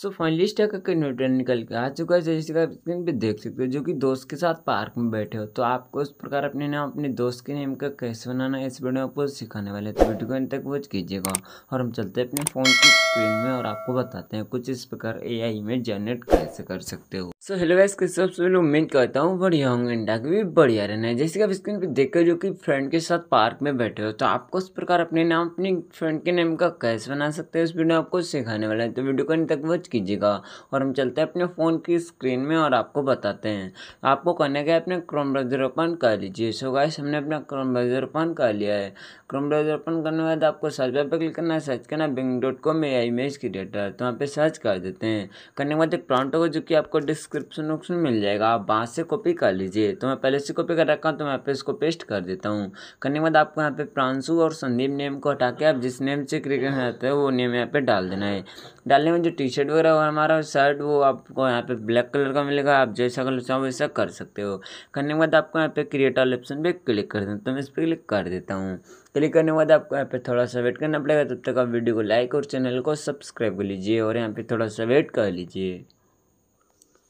so finally इस का converter निकल के आ चुका है जैसे आप स्क्रीन पे देख सकते हो जो कि दोस्त के साथ पार्क में बैठे हो तो आपको इस प्रकार अपने नाम अपने दोस्त के नेम का कैसे बनाना है इस वीडियो में आपको सिखाने वाले तो वीडियो को तक वॉच कीजिएगा और हम चलते हैं अपने फ़ोन की स्क्रीन में और आपको बताते हैं कुछ इस प्रकार ए में जनरेट कैसे कर सकते हो सो हेलो गाइस के सब सभी लोग उम्मीद करता हूँ बढ़िया होंगे इंडिया के भी बढ़िया रहना है जैसे कि आप स्क्रीन देख कर जो कि फ्रेंड के साथ पार्क में बैठे हो तो आपको इस प्रकार अपने नाम अपनी फ्रेंड के नेम का कैसे बना सकते हैं उस वीडियो आपको सिखाने वाला है तो वीडियो को अभी तक वॉच कीजिएगा और हम चलते हैं अपने फ़ोन की स्क्रीन में और आपको बताते हैं आपको करने का अपने क्रोम ब्राउजर ओपन कर लीजिए सो गाइस हमने अपना क्रोम ब्राउजर ओपन कर लिया है क्रोम ब्राउजर ओपन करने के बाद आपको सर्च पर क्लिक करना है सर्च करना बिंग डॉट कॉम या इमेज क्रिएटर तो वहाँ पर सर्च कर देते हैं करने के बाद एक प्राउंट होगा जो कि आपको डिस्क डिस्क्रिप्शन बॉक्स में मिल जाएगा आप वहाँ से कॉपी कर लीजिए तो मैं पहले से कॉपी कर रखा हूँ तो मैं आप इसको पेस्ट कर देता हूँ करने के बाद आपको यहाँ पे प्रांशु और संदीप नेम को हटा के आप जिस नेम से क्रिकेट खेलते हैं वो नेम यहाँ पे डाल देना है डालने में जो टी शर्ट वगैरह और हमारा शर्ट वो आपको यहाँ पे ब्लैक कलर का मिलेगा आप जैसा कलर चाहो वैसा कर सकते हो करने के बाद आपको यहाँ पे क्रिएट वाले ऑप्शन पर क्लिक कर देता तो मैं इस पर क्लिक कर देता हूँ क्लिक करने के बाद आपको यहाँ पे थोड़ा सा वेट करना पड़ेगा तब तक आप वीडियो को लाइक और चैनल को सब्सक्राइब कर लीजिए और यहाँ पे थोड़ा सा वेट कर लीजिए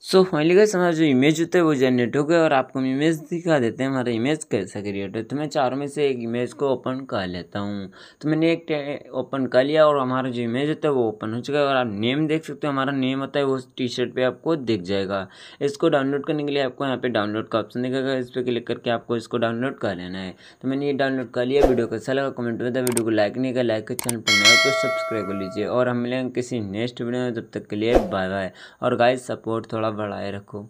सो फाइनली गाइस हमारा जो इमेज होता है वो जनरेट हो गया और आपको हम इमेज दिखा देते हैं हमारा इमेज कैसा क्रिएट है तो मैं चारों में से एक इमेज को ओपन कर लेता हूँ तो मैंने एक ओपन कर लिया और हमारा जो इमेज होता है वो ओपन हो चुका है और आप नेम देख सकते हो हमारा नेम होता है वो टी शर्ट पर आपको दिख जाएगा इसको डाउनलोड करने के लिए आपको यहाँ पर डाउनलोड का ऑप्शन दिखेगा इस पर क्लिक करके आपको इसको डाउनलोड कर लेना है तो मैंने ये डाउनलोड कर लिया वीडियो को अच्छा लगा कमेंट में था वीडियो को लाइक नहीं किया लाइक के चैनल पर नए तो सब्सक्राइब कर लीजिए और हम मिलेंगे किसी नेक्स्ट वीडियो में तब तक के लिए बाय बाय और गाइस सपोर्ट थोड़ा बढ़ाए रखो